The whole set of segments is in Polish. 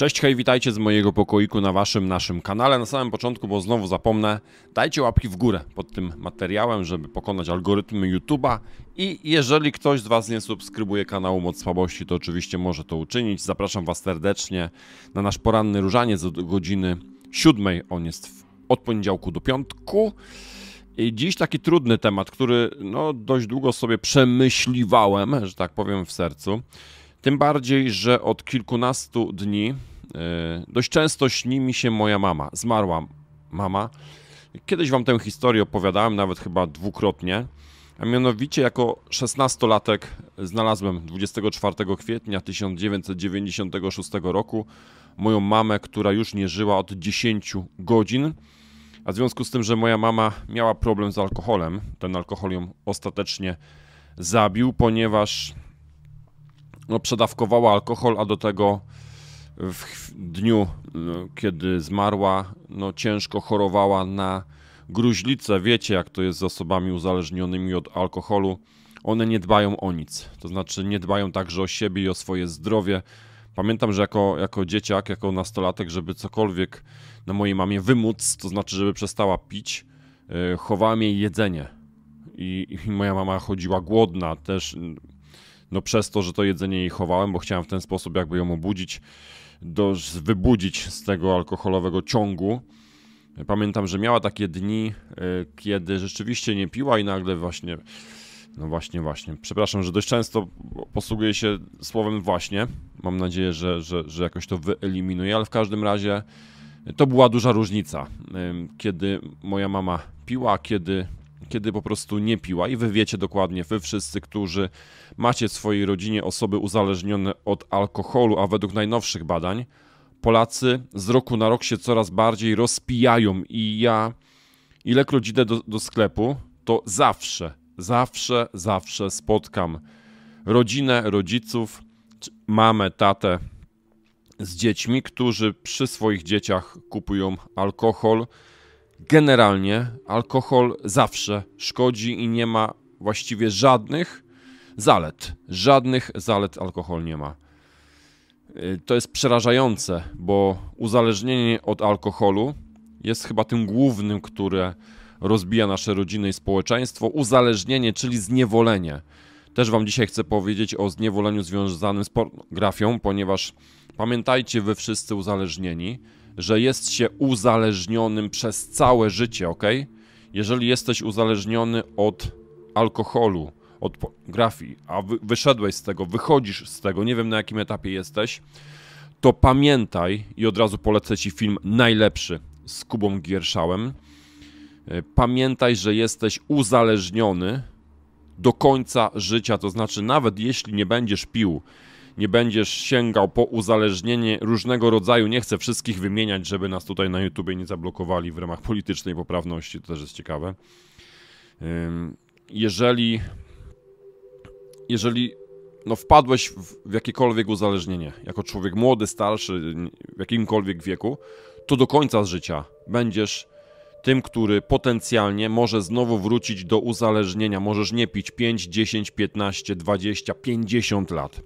Cześć, hej, witajcie z mojego pokoiku na waszym, naszym kanale. Na samym początku, bo znowu zapomnę, dajcie łapki w górę pod tym materiałem, żeby pokonać algorytmy YouTube'a. I jeżeli ktoś z was nie subskrybuje kanału Moc Słabości, to oczywiście może to uczynić. Zapraszam was serdecznie na nasz poranny różaniec od godziny 7. On jest w, od poniedziałku do piątku. I dziś taki trudny temat, który no, dość długo sobie przemyśliwałem, że tak powiem, w sercu. Tym bardziej, że od kilkunastu dni E, dość często śni mi się moja mama. Zmarła mama. Kiedyś wam tę historię opowiadałem, nawet chyba dwukrotnie. A mianowicie jako 16-latek znalazłem 24 kwietnia 1996 roku moją mamę, która już nie żyła od 10 godzin. A w związku z tym, że moja mama miała problem z alkoholem, ten alkohol ją ostatecznie zabił, ponieważ no, przedawkowała alkohol, a do tego w dniu, no, kiedy zmarła, no ciężko chorowała na gruźlicę. Wiecie, jak to jest z osobami uzależnionymi od alkoholu. One nie dbają o nic, to znaczy nie dbają także o siebie i o swoje zdrowie. Pamiętam, że jako, jako dzieciak, jako nastolatek, żeby cokolwiek na mojej mamie wymóc, to znaczy, żeby przestała pić, e, chowałem jej jedzenie. I, i moja mama chodziła głodna też, no przez to, że to jedzenie jej chowałem, bo chciałem w ten sposób jakby ją obudzić do, wybudzić z tego alkoholowego ciągu. Pamiętam, że miała takie dni, e, kiedy rzeczywiście nie piła i nagle właśnie, no właśnie, właśnie. Przepraszam, że dość często posługuję się słowem właśnie. Mam nadzieję, że, że, że jakoś to wyeliminuję, ale w każdym razie to była duża różnica, e, kiedy moja mama piła, kiedy kiedy po prostu nie piła i wy wiecie dokładnie, wy wszyscy, którzy macie w swojej rodzinie osoby uzależnione od alkoholu, a według najnowszych badań, Polacy z roku na rok się coraz bardziej rozpijają i ja, ilekroć idę do, do sklepu, to zawsze, zawsze, zawsze spotkam rodzinę, rodziców, mamę, tatę z dziećmi, którzy przy swoich dzieciach kupują alkohol, generalnie alkohol zawsze szkodzi i nie ma właściwie żadnych zalet. Żadnych zalet alkohol nie ma. Y, to jest przerażające, bo uzależnienie od alkoholu jest chyba tym głównym, które rozbija nasze rodziny i społeczeństwo. Uzależnienie, czyli zniewolenie. Też Wam dzisiaj chcę powiedzieć o zniewoleniu związanym z pornografią, ponieważ pamiętajcie, wy wszyscy uzależnieni, że jest się uzależnionym przez całe życie, ok? Jeżeli jesteś uzależniony od alkoholu, od pornografii, a wy wyszedłeś z tego, wychodzisz z tego, nie wiem na jakim etapie jesteś, to pamiętaj i od razu polecę ci film najlepszy z Kubą Gierszałem. E, pamiętaj, że jesteś uzależniony do końca życia, to znaczy nawet jeśli nie będziesz pił nie będziesz sięgał po uzależnienie różnego rodzaju, nie chcę wszystkich wymieniać, żeby nas tutaj na YouTube nie zablokowali w ramach politycznej poprawności, to też jest ciekawe. Jeżeli, jeżeli no wpadłeś w jakiekolwiek uzależnienie, jako człowiek młody, starszy, w jakimkolwiek wieku, to do końca życia będziesz tym, który potencjalnie może znowu wrócić do uzależnienia. Możesz nie pić 5, 10, 15, 20, 50 lat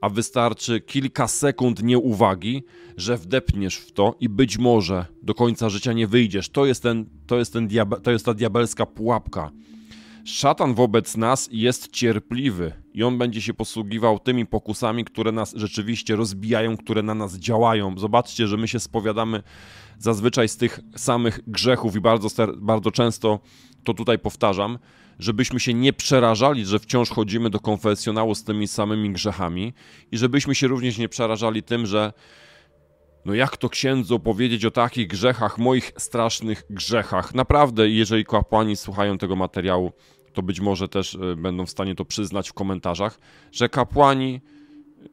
a wystarczy kilka sekund nieuwagi, że wdepniesz w to i być może do końca życia nie wyjdziesz. To jest, ten, to jest, ten diabe, to jest ta diabelska pułapka. Szatan wobec nas jest cierpliwy i on będzie się posługiwał tymi pokusami, które nas rzeczywiście rozbijają, które na nas działają. Zobaczcie, że my się spowiadamy zazwyczaj z tych samych grzechów i bardzo, bardzo często to tutaj powtarzam, żebyśmy się nie przerażali, że wciąż chodzimy do konfesjonału z tymi samymi grzechami i żebyśmy się również nie przerażali tym, że no jak to księdzu powiedzieć o takich grzechach, moich strasznych grzechach. Naprawdę, jeżeli kapłani słuchają tego materiału, to być może też y, będą w stanie to przyznać w komentarzach, że kapłani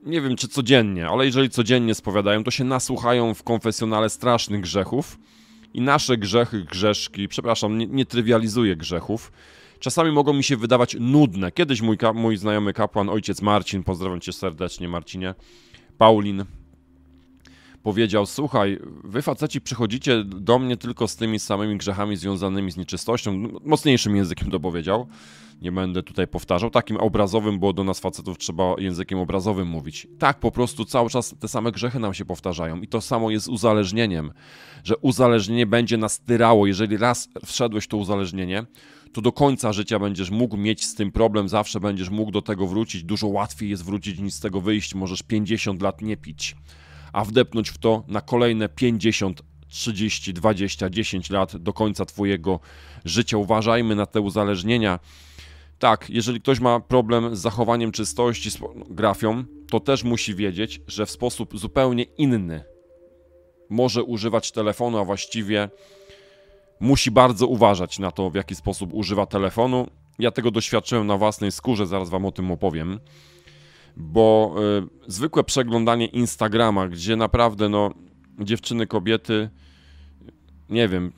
nie wiem czy codziennie, ale jeżeli codziennie spowiadają, to się nasłuchają w konfesjonale strasznych grzechów i nasze grzechy, grzeszki, przepraszam, nie, nie trywializuję grzechów, czasami mogą mi się wydawać nudne. Kiedyś mój, mój znajomy kapłan, ojciec Marcin, pozdrawiam cię serdecznie Marcinie, Paulin, powiedział: Słuchaj, wy faceci przychodzicie do mnie tylko z tymi samymi grzechami związanymi z nieczystością. Mocniejszym językiem to powiedział nie będę tutaj powtarzał. Takim obrazowym, bo do nas facetów trzeba językiem obrazowym mówić. Tak, po prostu cały czas te same grzechy nam się powtarzają i to samo jest uzależnieniem, że uzależnienie będzie nas tyrało. Jeżeli raz wszedłeś w to uzależnienie, to do końca życia będziesz mógł mieć z tym problem, zawsze będziesz mógł do tego wrócić. Dużo łatwiej jest wrócić niż z tego wyjść. Możesz 50 lat nie pić, a wdepnąć w to na kolejne 50 30, 20, 10 lat do końca Twojego życia. Uważajmy na te uzależnienia tak, jeżeli ktoś ma problem z zachowaniem czystości, z grafią, to też musi wiedzieć, że w sposób zupełnie inny może używać telefonu, a właściwie musi bardzo uważać na to, w jaki sposób używa telefonu. Ja tego doświadczyłem na własnej skórze, zaraz Wam o tym opowiem, bo y, zwykłe przeglądanie Instagrama, gdzie naprawdę no, dziewczyny, kobiety, nie wiem,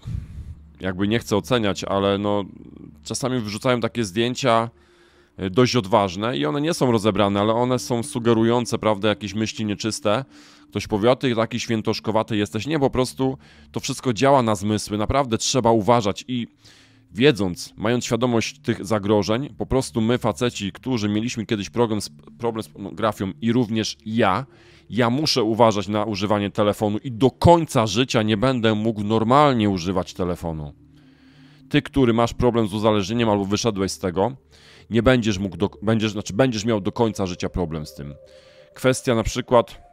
jakby nie chcę oceniać, ale no czasami wrzucają takie zdjęcia e, dość odważne i one nie są rozebrane, ale one są sugerujące, prawda, jakieś myśli nieczyste. Ktoś powie, o ty taki świętoszkowaty jesteś. Nie, po prostu to wszystko działa na zmysły, naprawdę trzeba uważać i wiedząc, mając świadomość tych zagrożeń, po prostu my faceci, którzy mieliśmy kiedyś problem z, problem z pornografią i również ja, ja muszę uważać na używanie telefonu i do końca życia nie będę mógł normalnie używać telefonu. Ty, który masz problem z uzależnieniem albo wyszedłeś z tego, nie będziesz mógł, do, będziesz, znaczy będziesz miał do końca życia problem z tym. Kwestia na przykład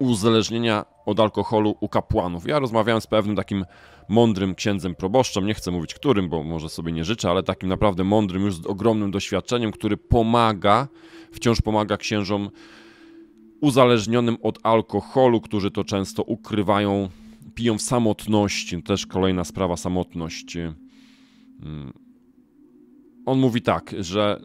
uzależnienia od alkoholu u kapłanów. Ja rozmawiałem z pewnym takim mądrym księdzem proboszczem, nie chcę mówić którym, bo może sobie nie życzę, ale takim naprawdę mądrym, już z ogromnym doświadczeniem, który pomaga, wciąż pomaga księżom uzależnionym od alkoholu, którzy to często ukrywają, piją w samotności. Też kolejna sprawa samotność. Mm. On mówi tak, że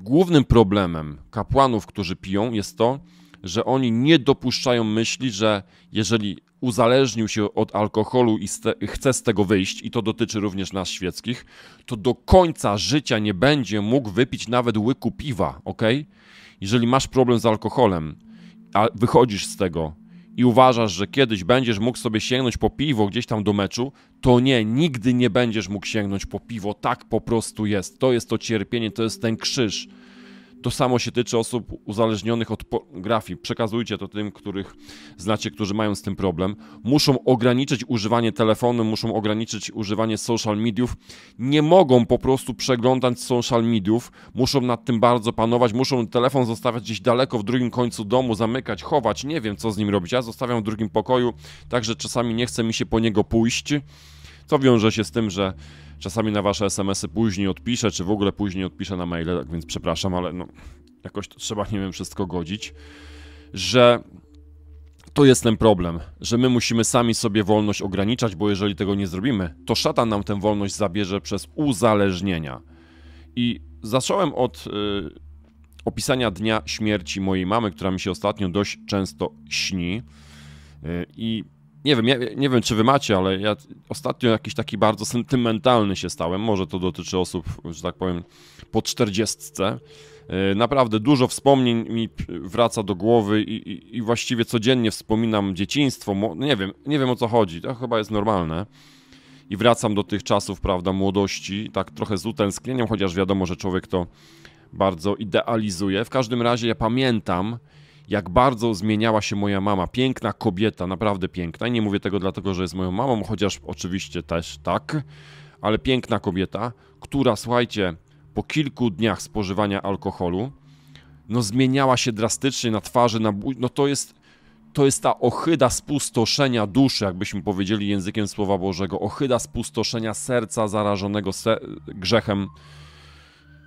głównym problemem kapłanów, którzy piją, jest to, że oni nie dopuszczają myśli, że jeżeli uzależnił się od alkoholu i chce z tego wyjść, i to dotyczy również nas świeckich, to do końca życia nie będzie mógł wypić nawet łyku piwa, ok? Jeżeli masz problem z alkoholem, a wychodzisz z tego i uważasz, że kiedyś będziesz mógł sobie sięgnąć po piwo gdzieś tam do meczu, to nie, nigdy nie będziesz mógł sięgnąć po piwo. Tak po prostu jest. To jest to cierpienie, to jest ten krzyż. To samo się tyczy osób uzależnionych od pornografii. Przekazujcie to tym, których znacie, którzy mają z tym problem. Muszą ograniczyć używanie telefonu, muszą ograniczyć używanie social mediów. Nie mogą po prostu przeglądać social mediów, muszą nad tym bardzo panować, muszą telefon zostawiać gdzieś daleko w drugim końcu domu, zamykać, chować. Nie wiem, co z nim robić. Ja zostawiam w drugim pokoju, także czasami nie chce mi się po niego pójść. Co wiąże się z tym, że Czasami na wasze SMS-y później odpiszę, czy w ogóle później odpiszę na maile, tak więc przepraszam, ale no, jakoś to trzeba, nie wiem, wszystko godzić, że to jest ten problem, że my musimy sami sobie wolność ograniczać, bo jeżeli tego nie zrobimy, to szatan nam tę wolność zabierze przez uzależnienia. I zacząłem od y, opisania dnia śmierci mojej mamy, która mi się ostatnio dość często śni. Y, I nie wiem, ja, nie wiem, czy wy macie, ale ja ostatnio jakiś taki bardzo sentymentalny się stałem. Może to dotyczy osób, że tak powiem, po czterdziestce. E, naprawdę dużo wspomnień mi wraca do głowy i, i, i właściwie codziennie wspominam dzieciństwo. No nie wiem, nie wiem o co chodzi, to chyba jest normalne. I wracam do tych czasów, prawda, młodości, tak trochę z utęsknieniem, chociaż wiadomo, że człowiek to bardzo idealizuje. W każdym razie ja pamiętam, jak bardzo zmieniała się moja mama. Piękna kobieta, naprawdę piękna. I nie mówię tego dlatego, że jest moją mamą, chociaż oczywiście też tak, ale piękna kobieta, która, słuchajcie, po kilku dniach spożywania alkoholu, no zmieniała się drastycznie na twarzy, na bu- no to jest to jest ta ohyda spustoszenia duszy, jakbyśmy powiedzieli językiem Słowa Bożego, ohyda spustoszenia serca zarażonego se- grzechem,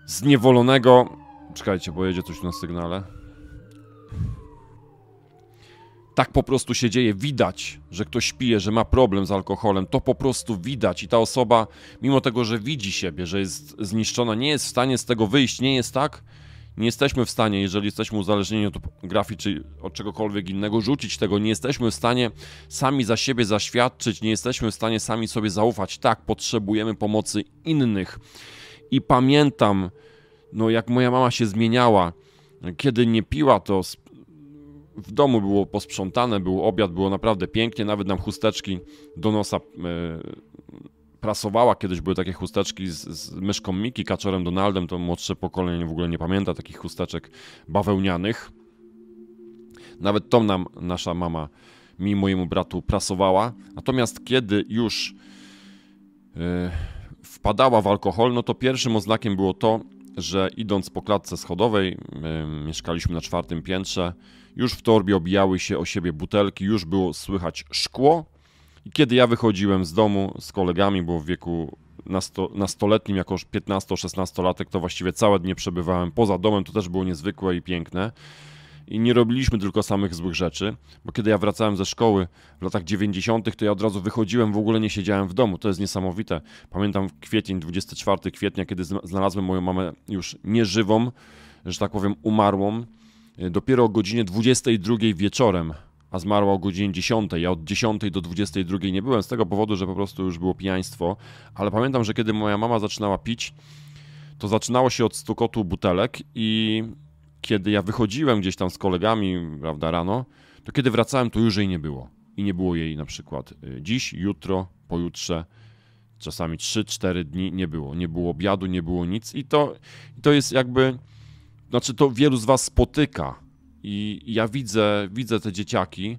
zniewolonego. Czekajcie, bo jedzie coś na sygnale tak po prostu się dzieje, widać, że ktoś pije, że ma problem z alkoholem, to po prostu widać i ta osoba, mimo tego, że widzi siebie, że jest zniszczona, nie jest w stanie z tego wyjść, nie jest tak? Nie jesteśmy w stanie, jeżeli jesteśmy uzależnieni od grafii czy od czegokolwiek innego, rzucić tego, nie jesteśmy w stanie sami za siebie zaświadczyć, nie jesteśmy w stanie sami sobie zaufać. Tak, potrzebujemy pomocy innych. I pamiętam, no jak moja mama się zmieniała, kiedy nie piła, to w domu było posprzątane, był obiad, było naprawdę pięknie, nawet nam chusteczki do nosa e, prasowała. Kiedyś były takie chusteczki z, z myszką Miki, kaczorem Donaldem, to młodsze pokolenie w ogóle nie pamięta takich chusteczek bawełnianych. Nawet to nam nasza mama mi mojemu bratu prasowała. Natomiast kiedy już e, wpadała w alkohol, no to pierwszym oznakiem było to, że idąc po klatce schodowej, mieszkaliśmy na czwartym piętrze, już w torbie obijały się o siebie butelki, już było słychać szkło. I kiedy ja wychodziłem z domu z kolegami, bo w wieku nastoletnim, jako 15-16 latek, to właściwie całe dnie przebywałem poza domem, to też było niezwykłe i piękne i nie robiliśmy tylko samych złych rzeczy, bo kiedy ja wracałem ze szkoły w latach 90., to ja od razu wychodziłem, w ogóle nie siedziałem w domu. To jest niesamowite. Pamiętam kwiecień, 24 kwietnia, kiedy znalazłem moją mamę już nieżywą, że tak powiem, umarłą, e, dopiero o godzinie 22 wieczorem a zmarła o godzinie 10. Ja od 10 do 22 nie byłem z tego powodu, że po prostu już było pijaństwo, ale pamiętam, że kiedy moja mama zaczynała pić, to zaczynało się od stukotu butelek i kiedy ja wychodziłem gdzieś tam z kolegami, prawda, rano, to kiedy wracałem, to już jej nie było. I nie było jej na przykład y, dziś, jutro, pojutrze, czasami 3-4 dni nie było. Nie było obiadu, nie było nic. I to, to jest jakby, znaczy to wielu z was spotyka. I ja widzę, widzę te dzieciaki,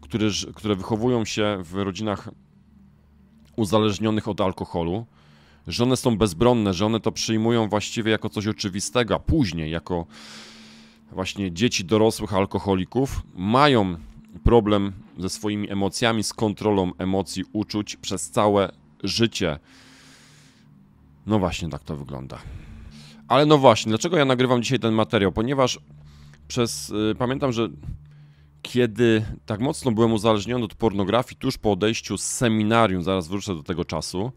które, które wychowują się w rodzinach uzależnionych od alkoholu, że one są bezbronne, że one to przyjmują właściwie jako coś oczywistego, a później jako właśnie dzieci dorosłych alkoholików mają problem ze swoimi emocjami, z kontrolą emocji, uczuć przez całe życie. No właśnie, tak to wygląda. Ale no właśnie, dlaczego ja nagrywam dzisiaj ten materiał? Ponieważ przez. Yy, pamiętam, że kiedy tak mocno byłem uzależniony od pornografii, tuż po odejściu z seminarium, zaraz wrócę do tego czasu,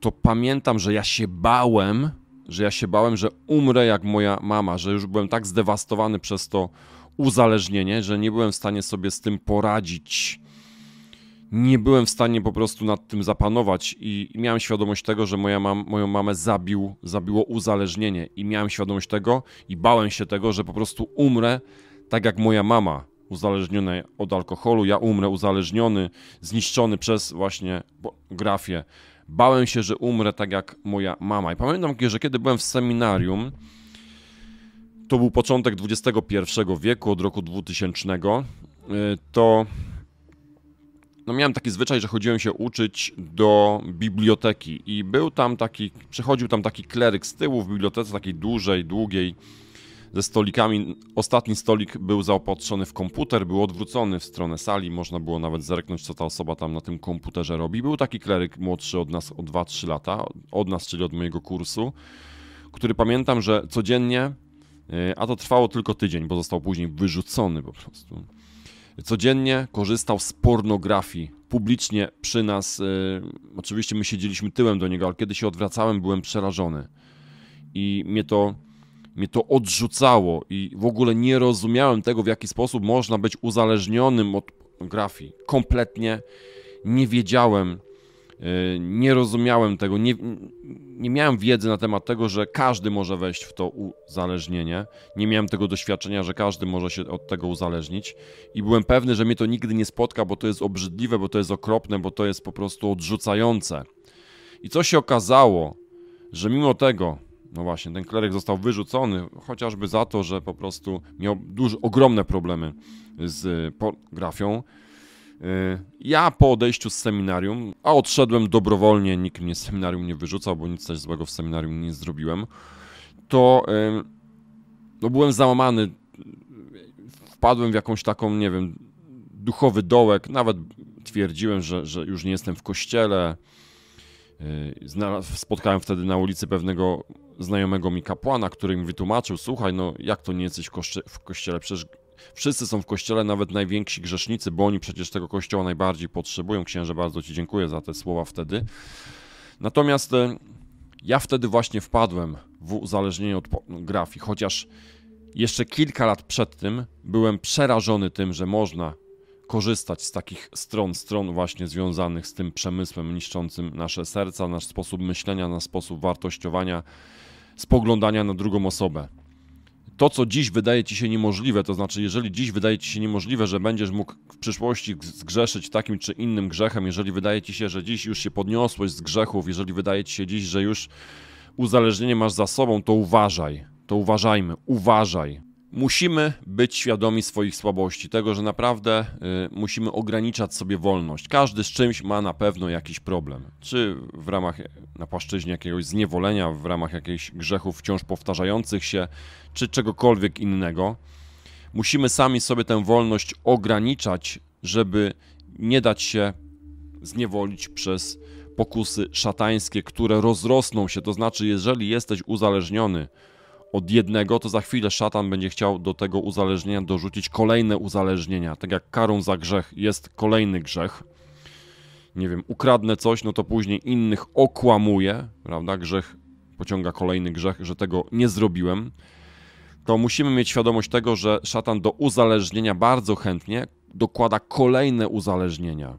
to pamiętam, że ja się bałem że ja się bałem, że umrę jak moja mama, że już byłem tak zdewastowany przez to uzależnienie, że nie byłem w stanie sobie z tym poradzić. Nie byłem w stanie po prostu nad tym zapanować i, miałem świadomość tego, że moja mam, moją mamę zabił, zabiło uzależnienie i miałem świadomość tego i bałem się tego, że po prostu umrę tak jak moja mama uzależniona od alkoholu, ja umrę uzależniony, zniszczony przez właśnie grafię, Bałem się, że umrę tak jak moja mama. I pamiętam, że kiedy byłem w seminarium, to był początek XXI wieku, od roku 2000, e, to no miałem taki zwyczaj, że chodziłem się uczyć do biblioteki i był tam taki, przechodził tam taki kleryk z tyłu w bibliotece takiej dużej, długiej, ze stolikami. Ostatni stolik był zaopatrzony w komputer, był odwrócony w stronę sali, można było nawet zerknąć, co ta osoba tam na tym komputerze robi. Był taki kleryk młodszy od nas o 2-3 lata, od nas, czyli od mojego kursu, który pamiętam, że codziennie, y, a to trwało tylko tydzień, bo został później wyrzucony po prostu. Codziennie korzystał z pornografii publicznie przy nas. Y, oczywiście my siedzieliśmy tyłem do niego, ale kiedy się odwracałem, byłem przerażony. I mnie to mnie to odrzucało i w ogóle nie rozumiałem tego, w jaki sposób można być uzależnionym od grafii. Kompletnie nie wiedziałem, e, nie rozumiałem tego, nie, nie miałem wiedzy na temat tego, że każdy może wejść w to uzależnienie. Nie miałem tego doświadczenia, że każdy może się od tego uzależnić. I byłem pewny, że mnie to nigdy nie spotka, bo to jest obrzydliwe, bo to jest okropne, bo to jest po prostu odrzucające. I co się okazało, że mimo tego, no właśnie, ten kleryk został wyrzucony chociażby za to, że po prostu miał duże, ogromne problemy z e, pornografią. E, ja po odejściu z seminarium, a odszedłem dobrowolnie, nikt mnie z seminarium nie wyrzucał, bo nic też złego w seminarium nie zrobiłem, to e, no byłem załamany, wpadłem w jakąś taką, nie wiem, duchowy dołek, nawet twierdziłem, że, że już nie jestem w kościele, Spotkałem wtedy na ulicy pewnego znajomego mi kapłana, który mi wytłumaczył, słuchaj, no jak to nie jesteś w, kości w kościele, przecież wszyscy są w kościele, nawet najwięksi grzesznicy, bo oni przecież tego kościoła najbardziej potrzebują. Księże, bardzo Ci dziękuję za te słowa wtedy. Natomiast e, ja wtedy właśnie wpadłem w uzależnienie od pornografii, chociaż jeszcze kilka lat przed tym byłem przerażony tym, że można korzystać z takich stron, stron właśnie związanych z tym przemysłem niszczącym nasze serca, nasz sposób myślenia, nasz sposób wartościowania spoglądania na drugą osobę. To, co dziś wydaje ci się niemożliwe, to znaczy, jeżeli dziś wydaje ci się niemożliwe, że będziesz mógł w przyszłości zgrzeszyć takim czy innym grzechem, jeżeli wydaje ci się, że dziś już się podniosłeś z grzechów, jeżeli wydaje ci się dziś, że już uzależnienie masz za sobą, to uważaj, to uważajmy, uważaj, Musimy być świadomi swoich słabości, tego, że naprawdę y, musimy ograniczać sobie wolność. Każdy z czymś ma na pewno jakiś problem. Czy w ramach, na płaszczyźnie jakiegoś zniewolenia, w ramach jakichś grzechów wciąż powtarzających się, czy czegokolwiek innego. Musimy sami sobie tę wolność ograniczać, żeby nie dać się zniewolić przez pokusy szatańskie, które rozrosną się. To znaczy, jeżeli jesteś uzależniony, od jednego, to za chwilę szatan będzie chciał do tego uzależnienia dorzucić kolejne uzależnienia. Tak jak karą za grzech jest kolejny grzech. Nie wiem, ukradnę coś, no to później innych okłamuje, prawda? Grzech pociąga kolejny grzech, że tego nie zrobiłem. To musimy mieć świadomość tego, że szatan do uzależnienia bardzo chętnie dokłada kolejne uzależnienia.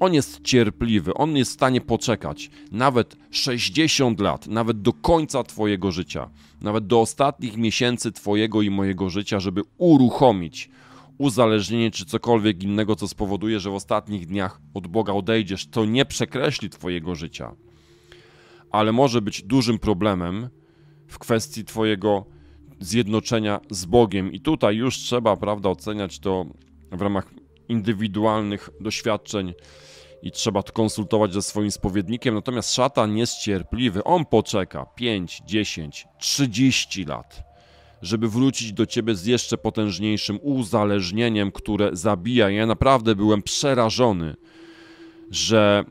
On jest cierpliwy, on jest w stanie poczekać nawet 60 lat, nawet do końca Twojego życia, nawet do ostatnich miesięcy Twojego i mojego życia, żeby uruchomić uzależnienie czy cokolwiek innego, co spowoduje, że w ostatnich dniach od Boga odejdziesz. To nie przekreśli Twojego życia, ale może być dużym problemem w kwestii Twojego zjednoczenia z Bogiem. I tutaj już trzeba, prawda, oceniać to w ramach indywidualnych doświadczeń i trzeba to konsultować ze swoim spowiednikiem, natomiast szatan jest cierpliwy, on poczeka 5, 10, 30 lat, żeby wrócić do ciebie z jeszcze potężniejszym uzależnieniem, które zabija. Ja naprawdę byłem przerażony, że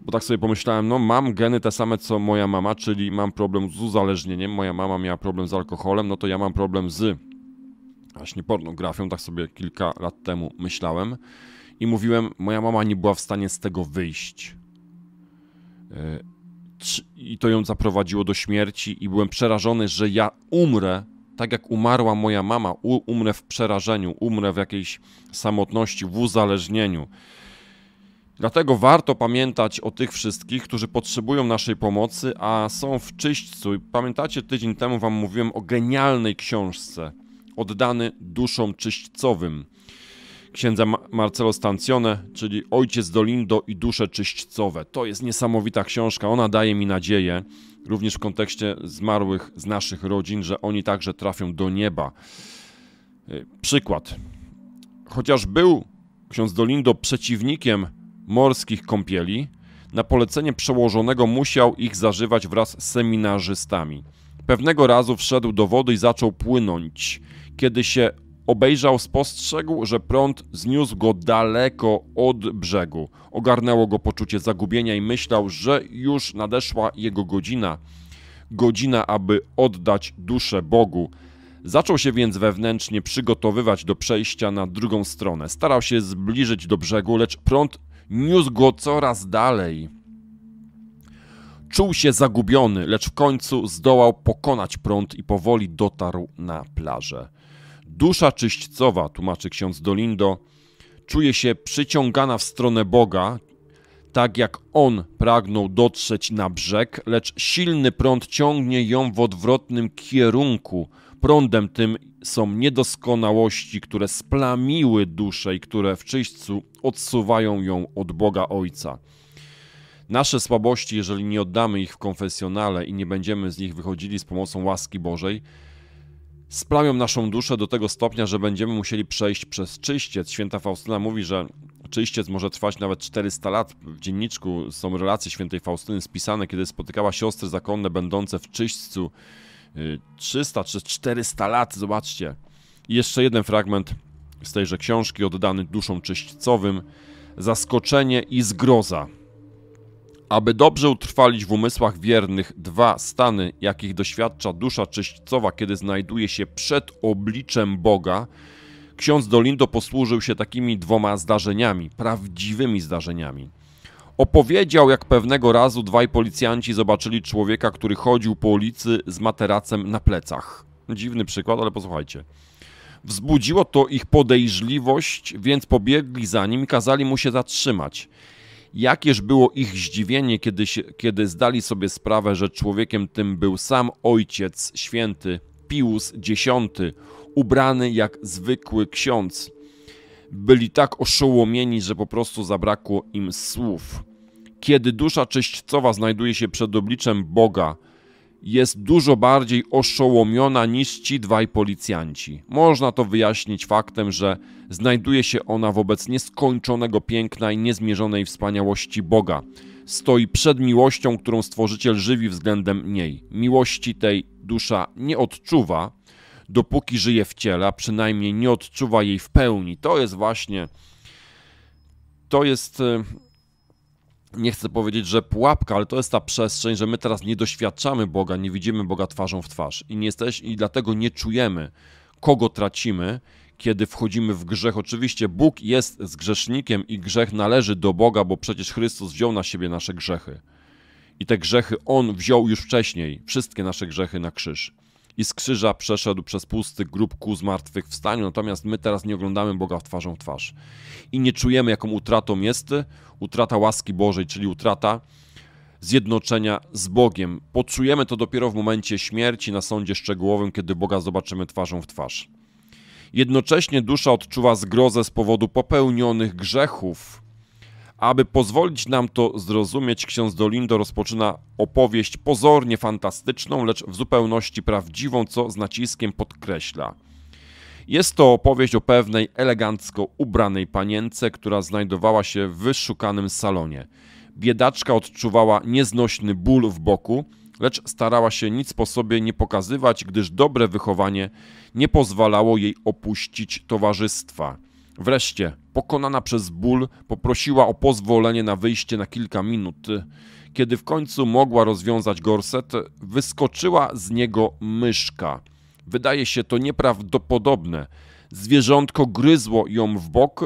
bo tak sobie pomyślałem, no mam geny te same co moja mama, czyli mam problem z uzależnieniem, moja mama miała problem z alkoholem, no to ja mam problem z właśnie pornografią, tak sobie kilka lat temu myślałem i mówiłem, moja mama nie była w stanie z tego wyjść. E, I to ją zaprowadziło do śmierci, i byłem przerażony, że ja umrę tak jak umarła moja mama, umrę w przerażeniu, umrę w jakiejś samotności, w uzależnieniu. Dlatego warto pamiętać o tych wszystkich, którzy potrzebują naszej pomocy, a są w czyśćcu. Pamiętacie, tydzień temu Wam mówiłem o genialnej książce, oddany duszom czyśćcowym księdza Marcelo Stancione, czyli Ojciec Dolindo i dusze czyśćcowe. To jest niesamowita książka, ona daje mi nadzieję, również w kontekście zmarłych z naszych rodzin, że oni także trafią do nieba. Y, przykład. Chociaż był ksiądz Dolindo przeciwnikiem morskich kąpieli, na polecenie przełożonego musiał ich zażywać wraz z seminarzystami. Pewnego razu wszedł do wody i zaczął płynąć. Kiedy się Obejrzał, spostrzegł, że prąd zniósł go daleko od brzegu. Ogarnęło go poczucie zagubienia i myślał, że już nadeszła jego godzina. Godzina, aby oddać duszę Bogu. Zaczął się więc wewnętrznie przygotowywać do przejścia na drugą stronę. Starał się zbliżyć do brzegu, lecz prąd niósł go coraz dalej. Czuł się zagubiony, lecz w końcu zdołał pokonać prąd i powoli dotarł na plażę. Dusza czyśćcowa, tłumaczy ksiądz Dolindo, czuje się przyciągana w stronę Boga, tak jak on pragnął dotrzeć na brzeg, lecz silny prąd ciągnie ją w odwrotnym kierunku. Prądem tym są niedoskonałości, które splamiły duszę i które w czyśćcu odsuwają ją od Boga Ojca. Nasze słabości, jeżeli nie oddamy ich w konfesjonale i nie będziemy z nich wychodzili z pomocą łaski Bożej, splamią naszą duszę do tego stopnia, że będziemy musieli przejść przez czyściec. Święta Faustyna mówi, że czyściec może trwać nawet 400 lat. W dzienniczku są relacje świętej Faustyny spisane, kiedy spotykała siostry zakonne będące w czyśćcu 300 y, czy 400 lat. Zobaczcie. I jeszcze jeden fragment z tejże książki oddany duszom czyśćcowym. Zaskoczenie i zgroza. Aby dobrze utrwalić w umysłach wiernych dwa stany, jakich doświadcza dusza czyśćcowa, kiedy znajduje się przed obliczem Boga, ksiądz Dolindo posłużył się takimi dwoma zdarzeniami, prawdziwymi zdarzeniami. Opowiedział, jak pewnego razu dwaj policjanci zobaczyli człowieka, który chodził po ulicy z materacem na plecach. Dziwny przykład, ale posłuchajcie. Wzbudziło to ich podejrzliwość, więc pobiegli za nim i kazali mu się zatrzymać. Jakież było ich zdziwienie, kiedy, się, kiedy zdali sobie sprawę, że człowiekiem tym był sam Ojciec Święty Pius X, ubrany jak zwykły ksiądz. Byli tak oszołomieni, że po prostu zabrakło im słów. Kiedy dusza czyśćcowa znajduje się przed obliczem Boga, jest dużo bardziej oszołomiona niż ci dwaj policjanci. Można to wyjaśnić faktem, że znajduje się ona wobec nieskończonego piękna i niezmierzonej wspaniałości Boga. Stoi przed miłością, którą stworzyciel żywi względem niej. Miłości tej dusza nie odczuwa, dopóki żyje w ciele, a przynajmniej nie odczuwa jej w pełni. To jest właśnie. To jest y, nie chcę powiedzieć, że pułapka, ale to jest ta przestrzeń, że my teraz nie doświadczamy Boga, nie widzimy Boga twarzą w twarz i, nie jesteś, i dlatego nie czujemy, kogo tracimy, kiedy wchodzimy w grzech. Oczywiście Bóg jest z grzesznikiem i grzech należy do Boga, bo przecież Chrystus wziął na siebie nasze grzechy. I te grzechy On wziął już wcześniej, wszystkie nasze grzechy na krzyż. I z krzyża przeszedł przez pusty grób ku zmartwychwstaniu, natomiast my teraz nie oglądamy Boga twarzą w twarz. I nie czujemy, jaką utratą jest utrata łaski Bożej, czyli utrata zjednoczenia z Bogiem. Poczujemy to dopiero w momencie śmierci na sądzie szczegółowym, kiedy Boga zobaczymy twarzą w twarz. Jednocześnie dusza odczuwa zgrozę z powodu popełnionych grzechów. Aby pozwolić nam to zrozumieć, ksiądz Dolindo rozpoczyna opowieść pozornie fantastyczną, lecz w zupełności prawdziwą, co z naciskiem podkreśla – jest to opowieść o pewnej elegancko ubranej panience, która znajdowała się w wyszukanym salonie. Biedaczka odczuwała nieznośny ból w boku, lecz starała się nic po sobie nie pokazywać, gdyż dobre wychowanie nie pozwalało jej opuścić towarzystwa. Wreszcie, pokonana przez ból, poprosiła o pozwolenie na wyjście na kilka minut. Kiedy w końcu mogła rozwiązać gorset, wyskoczyła z niego myszka. Wydaje się to nieprawdopodobne. Zwierzątko gryzło ją w bok,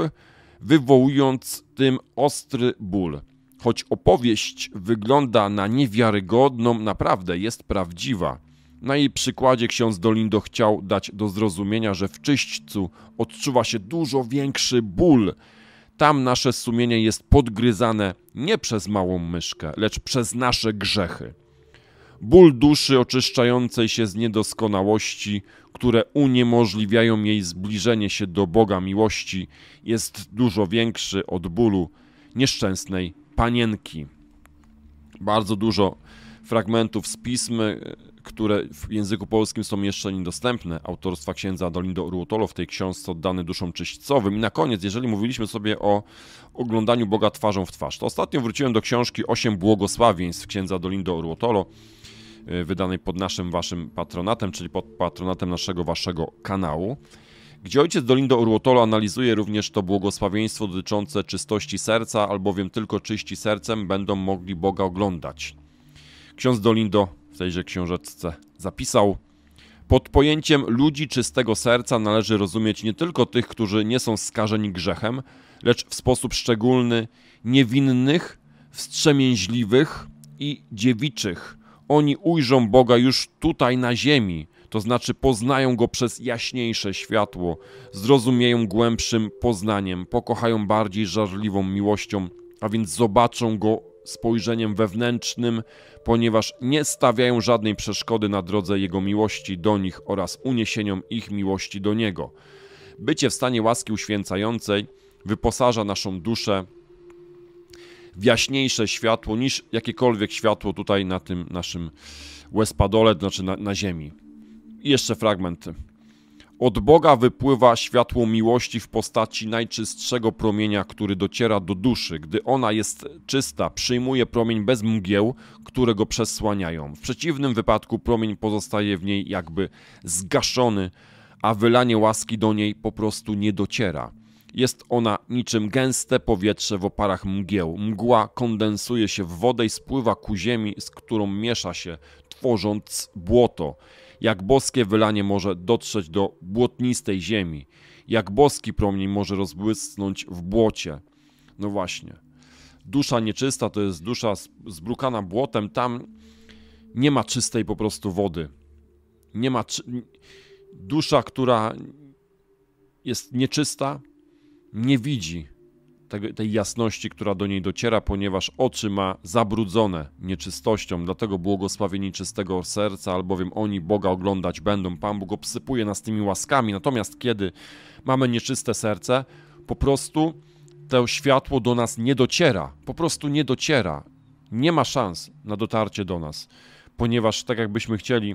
wywołując tym ostry ból. Choć opowieść wygląda na niewiarygodną, naprawdę jest prawdziwa. Na jej przykładzie ksiądz Dolindo chciał dać do zrozumienia, że w czyśćcu odczuwa się dużo większy ból. Tam nasze sumienie jest podgryzane nie przez małą myszkę, lecz przez nasze grzechy ból duszy oczyszczającej się z niedoskonałości, które uniemożliwiają jej zbliżenie się do Boga miłości, jest dużo większy od bólu nieszczęsnej panienki. Bardzo dużo fragmentów z pism, e, które w języku polskim są jeszcze niedostępne, autorstwa księdza Dolindo Ruotolo w tej książce oddany duszom czyśćcowym. I na koniec, jeżeli mówiliśmy sobie o oglądaniu Boga twarzą w twarz, to ostatnio wróciłem do książki Osiem błogosławieństw księdza Dolindo Ruotolo, E, wydanej pod naszym waszym patronatem, czyli pod patronatem naszego waszego kanału. Gdzie ojciec Dolindo Urłotolo analizuje również to błogosławieństwo dotyczące czystości serca, albowiem tylko czyści sercem będą mogli Boga oglądać. Ksiądz Dolindo w tejże książeczce zapisał, pod pojęciem ludzi czystego serca należy rozumieć nie tylko tych, którzy nie są skażeni grzechem, lecz w sposób szczególny niewinnych, wstrzemięźliwych i dziewiczych, oni ujrzą Boga już tutaj na ziemi, to znaczy poznają Go przez jaśniejsze światło, zrozumieją głębszym poznaniem, pokochają bardziej żarliwą miłością, a więc zobaczą Go spojrzeniem wewnętrznym, ponieważ nie stawiają żadnej przeszkody na drodze Jego miłości do nich oraz uniesieniom ich miłości do Niego. Bycie w stanie łaski uświęcającej wyposaża naszą duszę w jaśniejsze światło niż jakiekolwiek światło tutaj na tym naszym łespadole, znaczy na, na ziemi. I jeszcze fragment. Od Boga wypływa światło miłości w postaci najczystszego promienia, który dociera do duszy. Gdy ona jest czysta, przyjmuje promień bez mgieł, które go przesłaniają. W przeciwnym wypadku promień pozostaje w niej jakby zgaszony, a wylanie łaski do niej po prostu nie dociera. Jest ona niczym gęste powietrze w oparach mgieł. Mgła kondensuje się w wodę i spływa ku ziemi, z którą miesza się, tworząc błoto. Jak boskie wylanie może dotrzeć do błotnistej ziemi. Jak boski promień może rozbłysnąć w błocie. No właśnie. Dusza nieczysta to jest dusza zbrukana błotem. Tam nie ma czystej po prostu wody. Nie ma. Dusza, która jest nieczysta, nie widzi tej jasności, która do niej dociera, ponieważ oczy ma zabrudzone nieczystością, dlatego błogosławieni czystego serca, albowiem oni Boga oglądać będą. Pan Bóg obsypuje nas tymi łaskami, natomiast kiedy mamy nieczyste serce, po prostu to światło do nas nie dociera, po prostu nie dociera, nie ma szans na dotarcie do nas, ponieważ tak jakbyśmy chcieli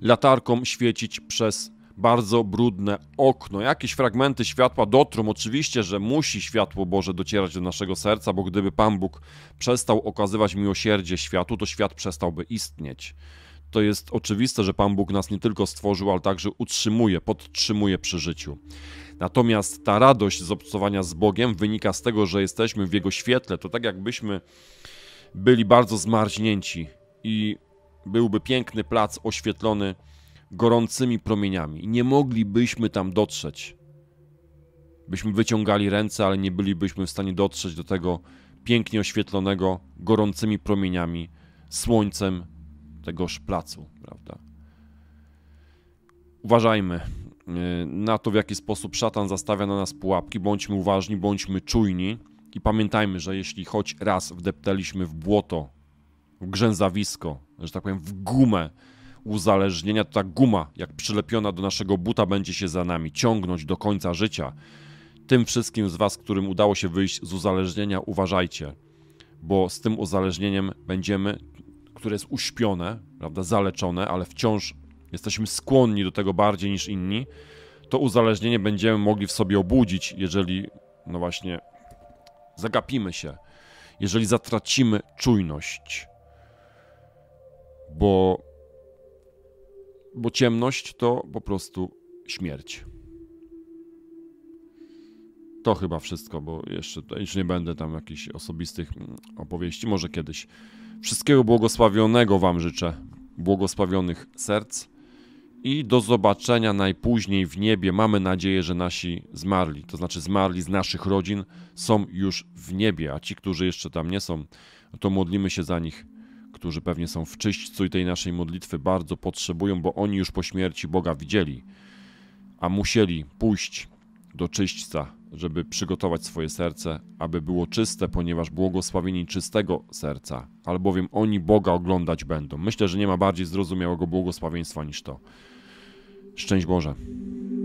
latarką świecić przez bardzo brudne okno. Jakieś fragmenty światła dotrą. Oczywiście, że musi światło Boże docierać do naszego serca, bo gdyby Pan Bóg przestał okazywać miłosierdzie światu, to świat przestałby istnieć. To jest oczywiste, że Pan Bóg nas nie tylko stworzył, ale także utrzymuje, podtrzymuje przy życiu. Natomiast ta radość z obcowania z Bogiem wynika z tego, że jesteśmy w Jego świetle. To tak jakbyśmy byli bardzo zmarznięci i byłby piękny plac oświetlony gorącymi promieniami i nie moglibyśmy tam dotrzeć. Byśmy wyciągali ręce, ale nie bylibyśmy w stanie dotrzeć do tego pięknie oświetlonego gorącymi promieniami, słońcem tegoż placu, prawda? Uważajmy y, na to, w jaki sposób szatan zastawia na nas pułapki. Bądźmy uważni, bądźmy czujni i pamiętajmy, że jeśli choć raz wdeptaliśmy w błoto, w grzęzawisko, że tak powiem, w gumę uzależnienia, to ta guma, jak przylepiona do naszego buta, będzie się za nami ciągnąć do końca życia. Tym wszystkim z Was, którym udało się wyjść z uzależnienia, uważajcie, bo z tym uzależnieniem będziemy, które jest uśpione, prawda, zaleczone, ale wciąż jesteśmy skłonni do tego bardziej niż inni, to uzależnienie będziemy mogli w sobie obudzić, jeżeli, no właśnie, zagapimy się, jeżeli zatracimy czujność. Bo bo ciemność to po prostu śmierć. To chyba wszystko, bo jeszcze, jeszcze nie będę tam jakichś osobistych mm, opowieści, może kiedyś. Wszystkiego błogosławionego Wam życzę, błogosławionych serc i do zobaczenia najpóźniej w niebie. Mamy nadzieję, że nasi zmarli, to znaczy zmarli z naszych rodzin, są już w niebie, a ci, którzy jeszcze tam nie są, to modlimy się za nich którzy pewnie są w czyśćcu i tej naszej modlitwy bardzo potrzebują, bo oni już po śmierci Boga widzieli, a musieli pójść do czyśćca, żeby przygotować swoje serce, aby było czyste, ponieważ błogosławieni czystego serca, albowiem oni Boga oglądać będą. Myślę, że nie ma bardziej zrozumiałego błogosławieństwa niż to. Szczęść Boże.